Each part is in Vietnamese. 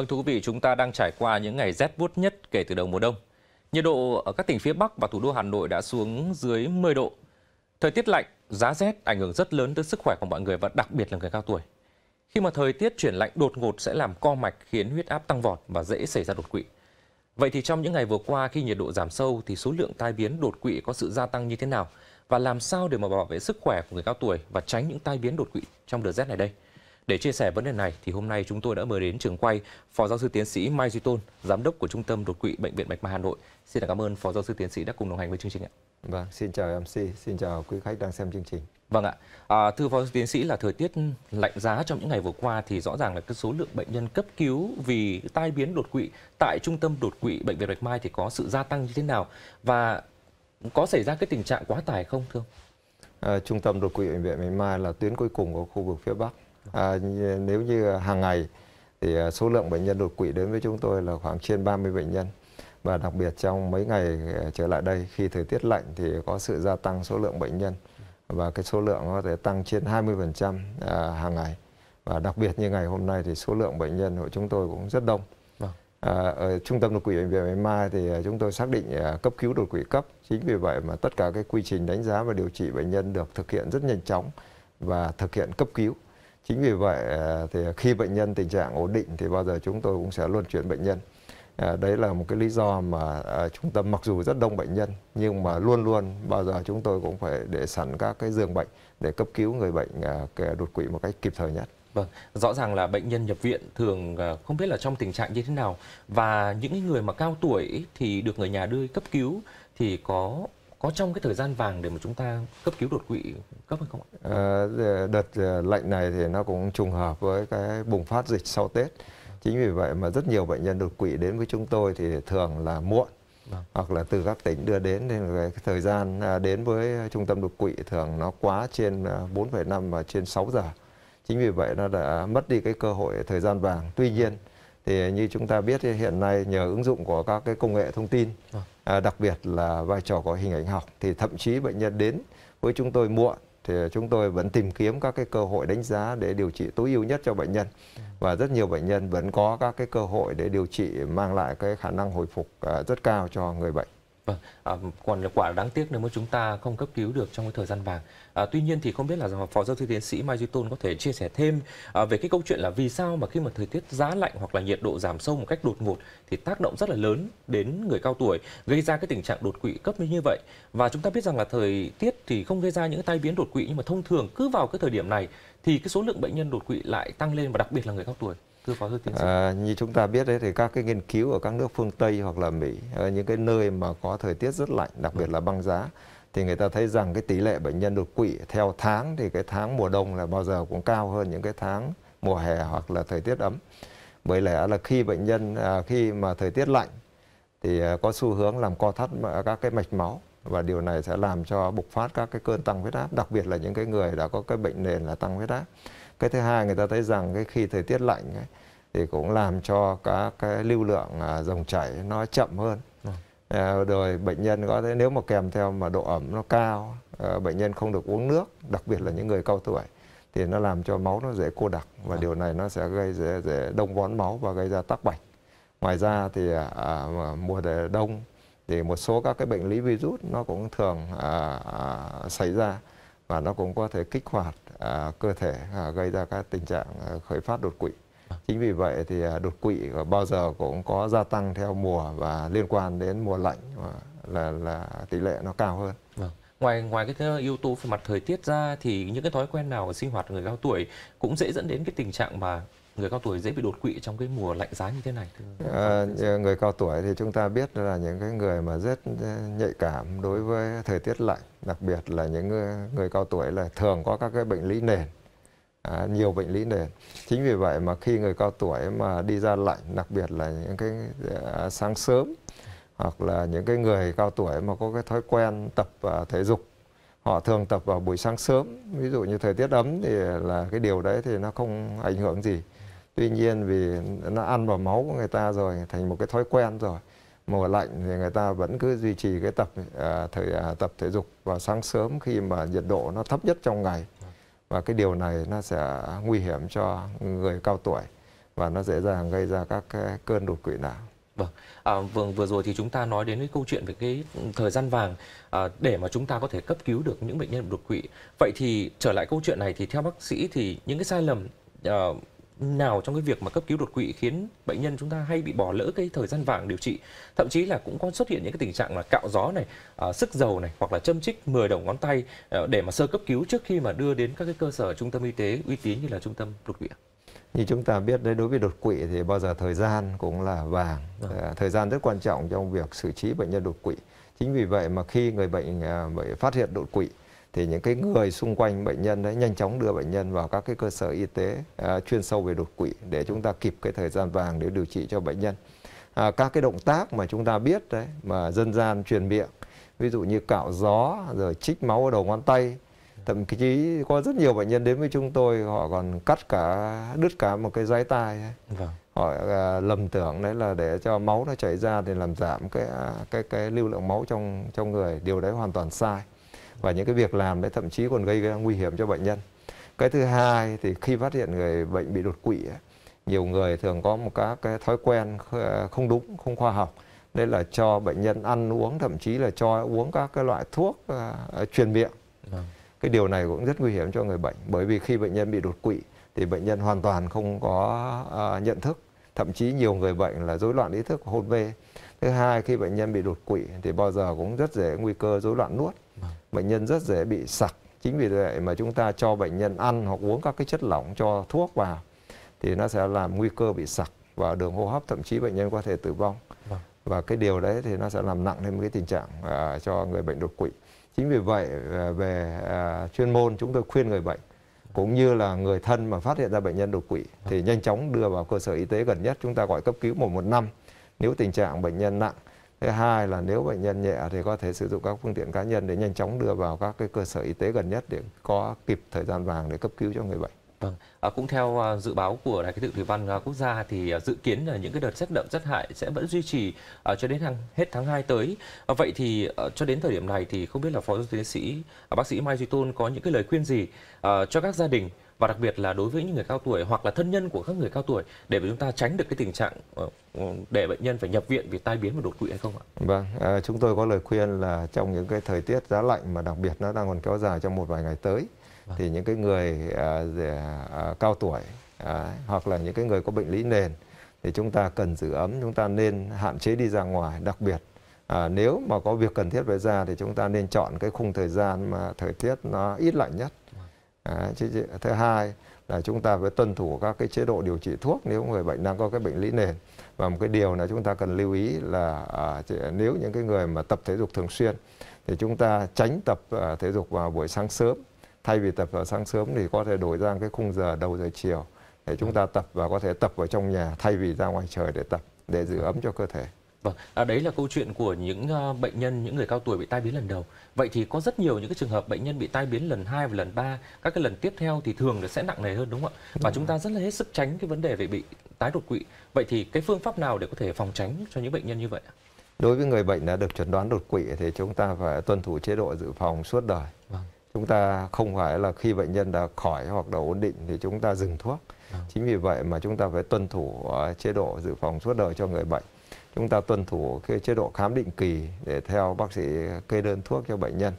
Vâng thưa quý vị, chúng ta đang trải qua những ngày rét buốt nhất kể từ đầu mùa đông. Nhiệt độ ở các tỉnh phía Bắc và thủ đô Hà Nội đã xuống dưới 10 độ. Thời tiết lạnh, giá rét ảnh hưởng rất lớn tới sức khỏe của mọi người và đặc biệt là người cao tuổi. Khi mà thời tiết chuyển lạnh đột ngột sẽ làm co mạch khiến huyết áp tăng vọt và dễ xảy ra đột quỵ. Vậy thì trong những ngày vừa qua khi nhiệt độ giảm sâu thì số lượng tai biến đột quỵ có sự gia tăng như thế nào và làm sao để mà bảo vệ sức khỏe của người cao tuổi và tránh những tai biến đột quỵ trong đợt rét này đây? Để chia sẻ vấn đề này thì hôm nay chúng tôi đã mời đến trường quay Phó giáo sư tiến sĩ Mai Duy Tôn, giám đốc của Trung tâm Đột quỵ Bệnh viện Bạch Mai Hà Nội. Xin cảm ơn Phó giáo sư tiến sĩ đã cùng đồng hành với chương trình ạ. Vâng, xin chào MC, xin chào quý khách đang xem chương trình. Vâng ạ, à, thưa phó tiến sĩ là thời tiết lạnh giá trong những ngày vừa qua thì rõ ràng là cái số lượng bệnh nhân cấp cứu vì tai biến đột quỵ tại trung tâm đột quỵ bệnh viện Bạch Mai thì có sự gia tăng như thế nào và có xảy ra cái tình trạng quá tải không thưa ông? À, trung tâm đột quỵ bệnh viện Bạch Mai là tuyến cuối cùng của khu vực phía Bắc à, nếu như à, hàng ngày thì à, số lượng bệnh nhân đột quỵ đến với chúng tôi là khoảng trên 30 bệnh nhân và đặc biệt trong mấy ngày à, trở lại đây khi thời tiết lạnh thì có sự gia tăng số lượng bệnh nhân và cái số lượng có thể tăng trên 20% hàng ngày và đặc biệt như ngày hôm nay thì số lượng bệnh nhân của chúng tôi cũng rất đông vâng. à, ở trung tâm đột quỵ bệnh viện Bạch Mai thì chúng tôi xác định cấp cứu đột quỵ cấp chính vì vậy mà tất cả cái quy trình đánh giá và điều trị bệnh nhân được thực hiện rất nhanh chóng và thực hiện cấp cứu Chính vì vậy à, thì khi bệnh nhân tình trạng ổn định thì bao giờ chúng tôi cũng sẽ luân chuyển bệnh nhân. À, đấy là một cái lý do mà à, trung tâm mặc dù rất đông bệnh nhân nhưng mà luôn luôn bao giờ chúng tôi cũng phải để sẵn các cái giường bệnh để cấp cứu người bệnh đột quỵ một cách kịp thời nhất. Vâng, rõ ràng là bệnh nhân nhập viện thường không biết là trong tình trạng như thế nào và những người mà cao tuổi thì được người nhà đưa cấp cứu thì có có trong cái thời gian vàng để mà chúng ta cấp cứu đột quỵ cấp hay không ạ? Ờ, ờ, đợt ờ, lệnh này thì nó cũng trùng hợp với cái bùng phát dịch sau Tết. Chính vì vậy mà rất nhiều bệnh nhân đột quỵ đến với chúng tôi thì thường là muộn vâng. hoặc là từ các tỉnh đưa đến nên cái thời gian à, đến với trung tâm đột quỵ thường nó quá trên 4,5 à, và trên 6 giờ. Chính vì vậy nó đã mất đi cái cơ hội thời gian vàng. Tuy nhiên thì như chúng ta biết hiện nay nhờ ứng dụng của các cái công nghệ thông tin vâng. à, đặc biệt là vai trò của hình ảnh học thì thậm chí bệnh nhân đến với chúng tôi muộn thì chúng tôi vẫn tìm kiếm các cái cơ hội đánh giá để điều trị tối ưu nhất cho bệnh nhân vâng. và rất nhiều bệnh nhân vẫn có các cái cơ hội để điều trị mang lại cái khả năng hồi phục à, rất cao cho người bệnh Vâng, à, còn quả đáng tiếc nếu mà chúng ta không cấp cứu được trong cái thời gian vàng. À, tuy nhiên thì không biết là phó giáo sư tiến sĩ Mai Duy Tôn có thể chia sẻ thêm à, về cái câu chuyện là vì sao mà khi mà thời tiết giá lạnh hoặc là nhiệt độ giảm sâu một cách đột ngột thì tác động rất là lớn đến người cao tuổi, gây ra cái tình trạng đột quỵ cấp như vậy. Và chúng ta biết rằng là thời tiết thì không gây ra những tai biến đột quỵ nhưng mà thông thường cứ vào cái thời điểm này thì cái số lượng bệnh nhân đột quỵ lại tăng lên và đặc biệt là người cao tuổi thưa phó sư tiến sĩ? À, như chúng ta biết đấy thì các cái nghiên cứu ở các nước phương Tây hoặc là Mỹ ờ, những cái nơi mà có thời tiết rất lạnh đặc biệt là băng giá thì người ta thấy rằng cái tỷ lệ bệnh nhân đột quỵ theo tháng thì cái tháng mùa đông là bao giờ cũng cao hơn những cái tháng mùa hè hoặc là thời tiết ấm. Bởi lẽ là khi bệnh nhân à, khi mà thời tiết lạnh thì à, có xu hướng làm co thắt các cái mạch máu và điều này sẽ làm cho bộc phát các cái cơn tăng huyết áp, đặc biệt là những cái người đã có cái bệnh nền là tăng huyết áp cái thứ hai người ta thấy rằng cái khi thời tiết lạnh ấy, thì cũng làm cho các cái lưu lượng à, dòng chảy nó chậm hơn vâng. à, rồi bệnh nhân có thể nếu mà kèm theo mà độ ẩm nó cao à, bệnh nhân không được uống nước đặc biệt là những người cao tuổi thì nó làm cho máu nó dễ cô đặc và vâng. điều này nó sẽ gây dễ, dễ đông vón máu và gây ra tắc bạch ngoài ra thì à, à mùa đông thì một số các cái bệnh lý virus nó cũng thường à, à, xảy ra và nó cũng có thể kích hoạt à, cơ thể à, gây ra các tình trạng à, khởi phát đột quỵ. Chính vì vậy thì à, đột quỵ bao giờ cũng có gia tăng theo mùa và liên quan đến mùa lạnh mà là là tỷ lệ nó cao hơn. Vâng. Ngoài ngoài cái yếu tố về mặt thời tiết ra thì những cái thói quen nào ở sinh hoạt người cao tuổi cũng dễ dẫn đến cái tình trạng mà người cao tuổi dễ bị đột quỵ trong cái mùa lạnh giá như thế này à, người cao tuổi thì chúng ta biết là những cái người mà rất ờ, nhạy cảm đối với thời tiết lạnh đặc biệt là những người, người cao tuổi là thường có các cái bệnh lý nền à, nhiều bệnh lý nền chính vì vậy mà khi người cao tuổi mà đi ra lạnh đặc biệt là những cái à, sáng sớm hoặc là những cái người cao tuổi mà có cái thói quen tập à, thể dục họ thường tập vào buổi sáng sớm ví dụ như thời tiết ấm thì là cái điều đấy thì nó không ảnh hưởng gì tuy nhiên vì nó ăn vào máu của người ta rồi thành một cái thói quen rồi mùa lạnh thì người ta vẫn cứ duy trì cái tập à, thể à, tập thể dục vào sáng sớm khi mà nhiệt độ nó thấp nhất trong ngày và cái điều này nó sẽ nguy hiểm cho người cao tuổi và nó dễ dàng gây ra các cái cơn đột quỵ não. Vâng, à, vừa vâng, vừa rồi thì chúng ta nói đến cái câu chuyện về cái thời gian vàng à, để mà chúng ta có thể cấp cứu được những bệnh nhân đột quỵ. Vậy thì trở lại câu chuyện này thì theo bác sĩ thì những cái sai lầm à, nào trong cái việc mà cấp cứu đột quỵ khiến bệnh nhân chúng ta hay bị bỏ lỡ cái thời gian vàng điều trị thậm chí là cũng có xuất hiện những cái tình trạng là cạo gió này à, sức dầu này hoặc là châm chích 10 đầu ngón tay à, để mà sơ cấp cứu trước khi mà đưa đến các cái cơ sở trung tâm y tế uy tín như là trung tâm đột quỵ như chúng ta biết đấy đối với đột quỵ thì bao giờ thời gian cũng là vàng vâng. à, thời gian rất quan trọng trong việc xử trí bệnh nhân đột quỵ chính vì vậy mà khi người bệnh à, phát hiện đột quỵ thì những cái người xung quanh bệnh nhân đấy nhanh chóng đưa bệnh nhân vào các cái cơ sở y tế à, chuyên sâu về đột quỵ để chúng ta kịp cái thời gian vàng để điều trị cho bệnh nhân à, các cái động tác mà chúng ta biết đấy mà dân gian truyền miệng ví dụ như cạo gió rồi chích máu ở đầu ngón tay thậm chí có rất nhiều bệnh nhân đến với chúng tôi họ còn cắt cả đứt cả một cái giái tai vâng. họ à, lầm tưởng đấy là để cho máu nó chảy ra thì làm giảm cái à, cái cái lưu lượng máu trong trong người điều đấy hoàn toàn sai và những cái việc làm đấy thậm chí còn gây ra nguy hiểm cho bệnh nhân cái thứ hai thì khi phát hiện người bệnh bị đột quỵ nhiều người thường có một các cái thói quen không đúng không khoa học đây là cho bệnh nhân ăn uống thậm chí là cho uống các cái loại thuốc uh, truyền miệng vâng. cái điều này cũng rất nguy hiểm cho người bệnh bởi vì khi bệnh nhân bị đột quỵ thì bệnh nhân hoàn toàn không có uh, nhận thức thậm chí nhiều người bệnh là rối loạn ý thức hôn mê thứ hai khi bệnh nhân bị đột quỵ thì bao giờ cũng rất dễ nguy cơ rối loạn nuốt vâng. bệnh nhân rất dễ bị sặc chính vì vậy mà chúng ta cho bệnh nhân ăn hoặc uống các cái chất lỏng cho thuốc vào thì nó sẽ làm nguy cơ bị sặc và đường hô hấp thậm chí bệnh nhân có thể tử vong vâng. và cái điều đấy thì nó sẽ làm nặng thêm cái tình trạng uh, cho người bệnh đột quỵ chính vì vậy uh, về uh, chuyên môn chúng tôi khuyên người bệnh cũng như là người thân mà phát hiện ra bệnh nhân đột quỵ dạ. thì nhanh chóng đưa vào cơ sở y tế gần nhất chúng ta gọi cấp cứu một năm nếu tình trạng bệnh nhân nặng thứ hai là nếu bệnh nhân nhẹ thì có thể sử dụng các phương tiện cá nhân để nhanh chóng đưa vào các cái cơ sở y tế gần nhất để có kịp thời gian vàng để cấp cứu cho người bệnh Vâng, à, cũng theo à, dự báo của Đài khí tượng thủy văn à, quốc gia thì à, dự kiến là những cái đợt rét đậm rét hại sẽ vẫn duy trì à, cho đến hàng, hết tháng 2 tới. À, vậy thì à, cho đến thời điểm này thì không biết là phó tiến sĩ à, bác sĩ Mai Duy Tôn có những cái lời khuyên gì à, cho các gia đình và đặc biệt là đối với những người cao tuổi hoặc là thân nhân của các người cao tuổi để chúng ta tránh được cái tình trạng ờ, ừ, để bệnh nhân phải nhập viện vì tai biến và đột quỵ hay không ạ? Vâng, à, chúng tôi có lời khuyên là trong những cái thời tiết giá lạnh mà đặc biệt nó đang còn kéo dài trong một vài ngày tới Vâng. thì những cái người uh, uh, cao tuổi uh, hoặc là những cái người có bệnh lý nền thì chúng ta cần giữ ấm chúng ta nên hạn chế đi ra ngoài đặc biệt À, nếu mà có việc cần thiết phải ra thì chúng ta nên chọn cái khung thời gian mà thời tiết nó ít lạnh nhất. Vâng. À, chứ, thứ hai là chúng ta phải tuân thủ các cái chế độ điều trị thuốc nếu người bệnh đang có cái bệnh lý nền và một cái điều là chúng ta cần lưu ý là à, nếu những cái người mà tập thể dục thường xuyên thì chúng ta tránh tập à, thể dục vào buổi sáng sớm thay vì tập vào sáng sớm thì có thể đổi sang cái khung giờ đầu giờ chiều để chúng ta tập và có thể tập ở trong nhà thay vì ra ngoài trời để tập để giữ ấm cho cơ thể. Vâng, à, đấy là câu chuyện của những uh, bệnh nhân, những người cao tuổi bị tai biến lần đầu. Vậy thì có rất nhiều những cái trường hợp bệnh nhân bị tai biến lần 2 và lần 3, các cái lần tiếp theo thì thường là sẽ nặng nề hơn đúng không ạ? Và ừ. chúng ta rất là hết sức tránh cái vấn đề về bị tái đột quỵ. Vậy thì cái phương pháp nào để có thể phòng tránh cho những bệnh nhân như vậy ạ? Đối với người bệnh đã được chẩn đoán đột quỵ thì chúng ta phải tuân thủ chế độ dự phòng suốt đời. Vâng chúng ta không phải là khi bệnh nhân đã khỏi hoặc đầu ổn định thì chúng ta dừng thuốc à. chính vì vậy mà chúng ta phải tuân thủ à, chế độ dự phòng suốt đời cho người bệnh chúng ta tuân thủ cái chế độ khám định kỳ để theo bác sĩ kê đơn thuốc cho bệnh nhân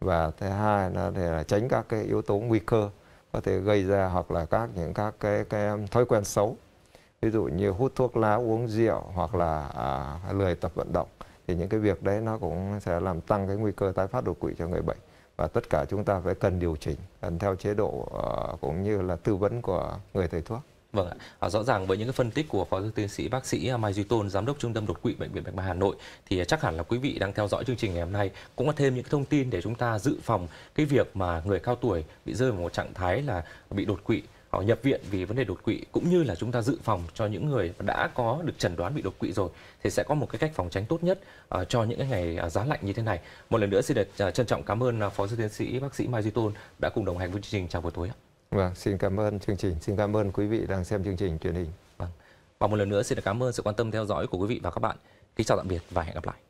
và thứ hai là để là tránh các cái yếu tố nguy cơ có thể gây ra hoặc là các những các cái, cái thói quen xấu ví dụ như hút thuốc lá uống rượu hoặc là à, lười tập vận động thì những cái việc đấy nó cũng sẽ làm tăng cái nguy cơ tái phát đột quỵ cho người bệnh và tất cả chúng ta phải cần điều chỉnh cần theo chế độ ờ, cũng như là tư vấn của người thầy thuốc. Vâng ạ. À, rõ ràng với những cái phân tích của Phó Giáo sư Tiến sĩ bác sĩ à, Mai Duy Tôn, giám đốc trung tâm đột quỵ bệnh viện Bạch Mai Hà Nội thì à, chắc hẳn là quý vị đang theo dõi chương trình ngày hôm nay cũng có thêm những thông tin để chúng ta dự phòng cái việc mà người cao tuổi bị rơi vào một trạng thái là bị đột quỵ họ nhập viện vì vấn đề đột quỵ cũng như là chúng ta dự phòng cho những người đã có được chẩn đoán bị đột quỵ rồi thì sẽ có một cái cách phòng tránh tốt nhất uh, cho những cái ngày ờ, giá lạnh như thế này. Một lần nữa xin được ờ, trân trọng cảm ơn phó sư tiến sĩ bác sĩ Mai Duy Tôn đã cùng đồng hành với chương trình chào buổi tối. Vâng, xin cảm ơn chương trình, xin cảm ơn quý vị đang xem chương trình truyền hình. Vâng. Và một lần nữa xin được cảm ơn sự quan tâm theo dõi của quý vị và các bạn. Kính chào tạm biệt và hẹn gặp lại.